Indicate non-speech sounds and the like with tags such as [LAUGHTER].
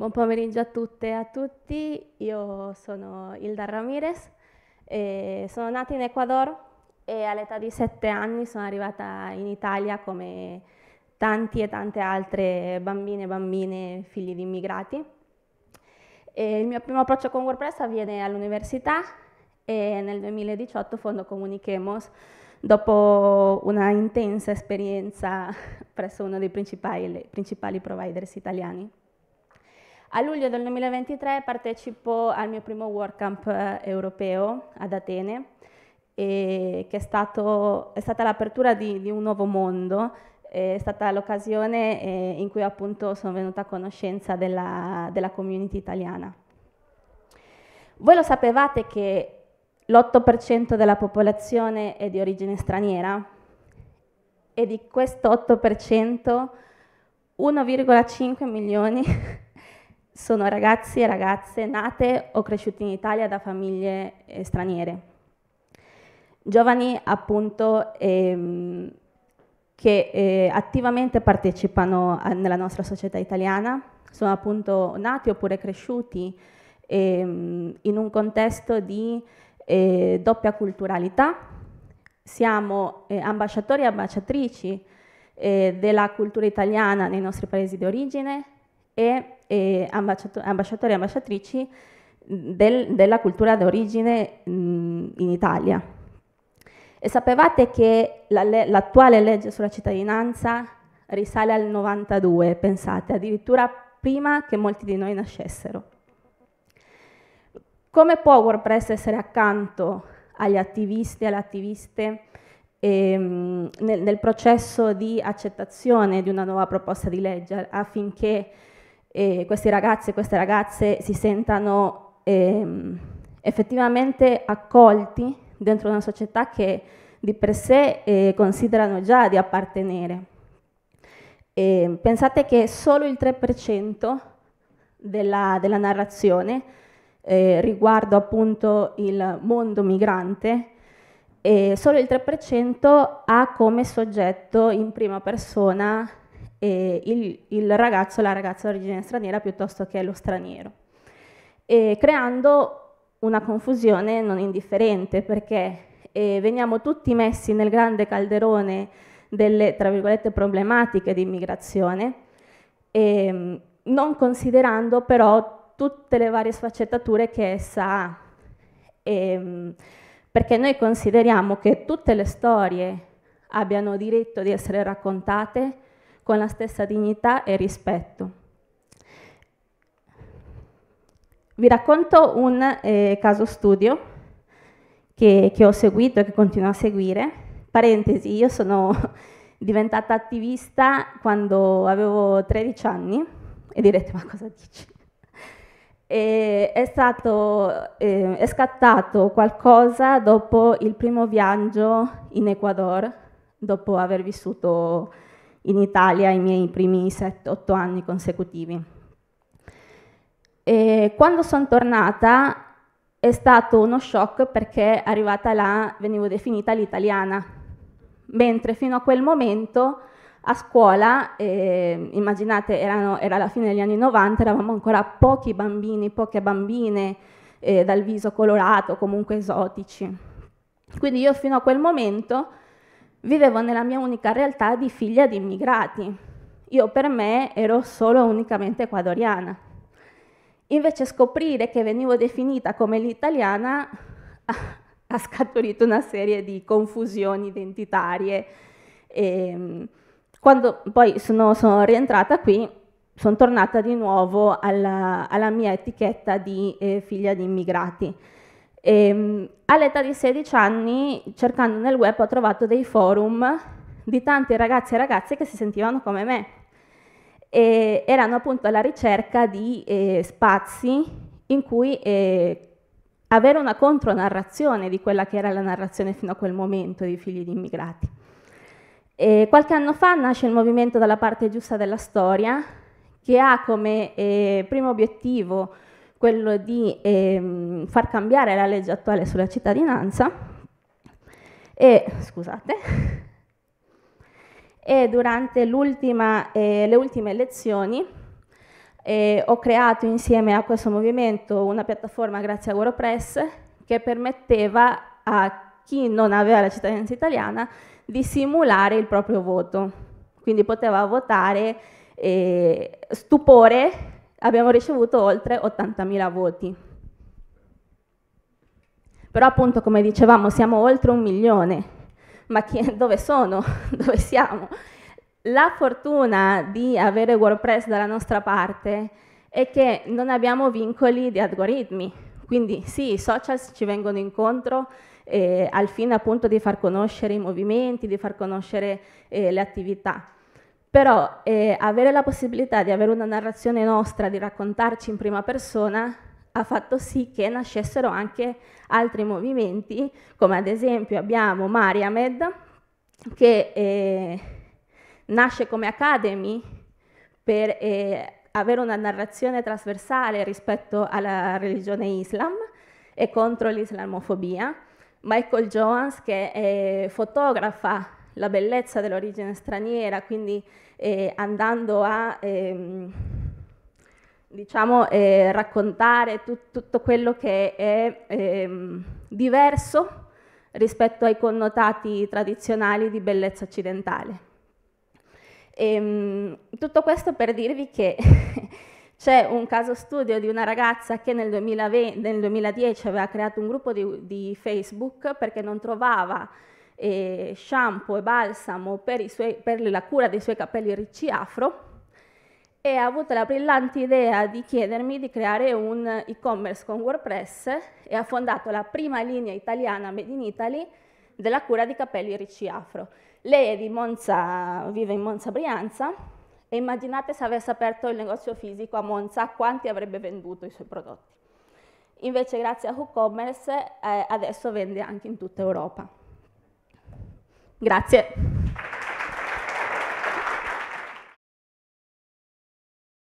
Buon pomeriggio a tutte e a tutti, io sono Hilda Ramirez, sono nata in Ecuador e all'età di 7 anni sono arrivata in Italia come tanti e tante altre bambine e bambine figli di immigrati. E il mio primo approccio con WordPress avviene all'università e nel 2018 fondo Comunichemos dopo una intensa esperienza [LAUGHS] presso uno dei principali, principali providers italiani. A luglio del 2023 partecipo al mio primo WordCamp eh, europeo ad Atene, che è, stato, è stata l'apertura di, di, un nuovo mondo, è stata l'occasione eh, in cui appunto sono venuta a conoscenza della, della community italiana. Voi lo sapevate che l'8% della popolazione è di origine straniera e di questo 8% 1,5 milioni sono ragazzi e ragazze nate o cresciute in Italia da famiglie eh, straniere. Giovani appunto ehm, che eh, attivamente partecipano a, nella nostra società italiana, sono appunto nati oppure cresciuti ehm, in un contesto di eh, doppia culturalità. Siamo eh, ambasciatori e ambasciatrici eh, della cultura italiana nei nostri paesi di origine, e, e ambasciatori e ambasciatrici del, della cultura d'origine in Italia. E sapevate che la, l'attuale legge sulla cittadinanza risale al 92, pensate, addirittura prima che molti di noi nascessero. Come può WordPress essere accanto agli attivisti e alle attiviste ehm, nel, nel processo di accettazione di una nuova proposta di legge affinché e questi ragazzi e queste ragazze si sentano eh, effettivamente accolti dentro una società che di per sé eh, considerano già di appartenere. E pensate che solo il 3% della, della, narrazione eh, riguardo appunto il mondo migrante e solo il 3% ha come soggetto in prima persona eh, il, il, ragazzo, la ragazza di origine straniera piuttosto che lo straniero, e creando una confusione non indifferente perché eh, veniamo tutti messi nel grande calderone delle tra virgolette problematiche di immigrazione, eh, non considerando però tutte le varie sfaccettature che essa ha. E, ehm, perché noi consideriamo che tutte le storie abbiano diritto di essere raccontate, con la stessa dignità e rispetto. Vi racconto un eh, caso studio che, che ho seguito e che continuo a seguire. Parentesi, io sono [LAUGHS] diventata attivista quando avevo 13 anni e direte ma cosa dici? E è, stato, eh, è scattato qualcosa dopo il primo viaggio in Ecuador, dopo aver vissuto in Italia i miei primi 7-8 anni consecutivi. E quando sono tornata è stato uno shock perché arrivata là venivo definita l'italiana, mentre fino a quel momento a scuola, eh, immaginate erano, era la fine degli anni 90, eravamo ancora pochi bambini, poche bambine eh, dal viso colorato, comunque esotici. Quindi io fino a quel momento Vivevo nella mia unica realtà di figlia di immigrati. Io per me ero solo unicamente ecuadoriana. Invece scoprire che venivo definita come l'italiana [LAUGHS] ha scaturito una serie di confusioni identitarie. E, ehm, quando poi sono, sono rientrata qui, sono tornata di nuovo alla, alla mia etichetta di eh, figlia di immigrati. E, ehm, all'età di 16 anni, cercando nel web, ho trovato dei forum di tanti ragazzi e ragazze che si sentivano come me. E erano appunto alla ricerca di eh, spazi in cui eh, avere una contronarrazione di quella che era la narrazione fino a quel momento dei figli di immigrati. E qualche anno fa nasce il movimento Dalla parte giusta della storia, che ha come eh, primo obiettivo quello di ehm, far cambiare la legge attuale sulla cittadinanza e, scusate, e durante eh, le ultime elezioni eh, ho creato insieme a questo movimento una piattaforma grazie a WordPress che permetteva a chi non aveva la cittadinanza italiana di simulare il proprio voto. Quindi poteva votare eh, stupore abbiamo ricevuto oltre 80.000 voti. Però appunto, come dicevamo, siamo oltre un milione. Ma chi, dove sono? [LAUGHS] dove siamo? La fortuna di avere WordPress dalla nostra parte è che non abbiamo vincoli di algoritmi. Quindi sì, i social ci vengono incontro eh, al fine appunto di far conoscere i movimenti, di far conoscere eh, le attività però eh, avere la possibilità di avere una narrazione nostra, di raccontarci in prima persona, ha fatto sì che nascessero anche altri movimenti, come ad esempio abbiamo Mariamed, che eh, nasce come Academy per eh, avere una narrazione trasversale rispetto alla religione Islam e contro l'islamofobia. Michael Jones, che è fotografa la bellezza dell'origine straniera, quindi eh, andando a ehm, diciamo, eh, raccontare tut tutto quello che è ehm, diverso rispetto ai connotati tradizionali di bellezza occidentale. E, ehm, tutto questo per dirvi che [LAUGHS] c'è un caso studio di una ragazza che nel, 2020, nel 2010 aveva creato un gruppo di, di, Facebook perché non trovava eh, shampoo e balsamo per, suoi, per la cura dei suoi capelli ricci afro e ha avuto la brillante idea di chiedermi di creare un e-commerce con WordPress e ha fondato la prima linea italiana Made in Italy della cura di capelli ricci afro. Lei è di Monza, vive in Monza Brianza e immaginate se avesse aperto il negozio fisico a Monza quanti avrebbe venduto i suoi prodotti. Invece grazie a WooCommerce eh, adesso vende anche in tutta Europa. Grazie.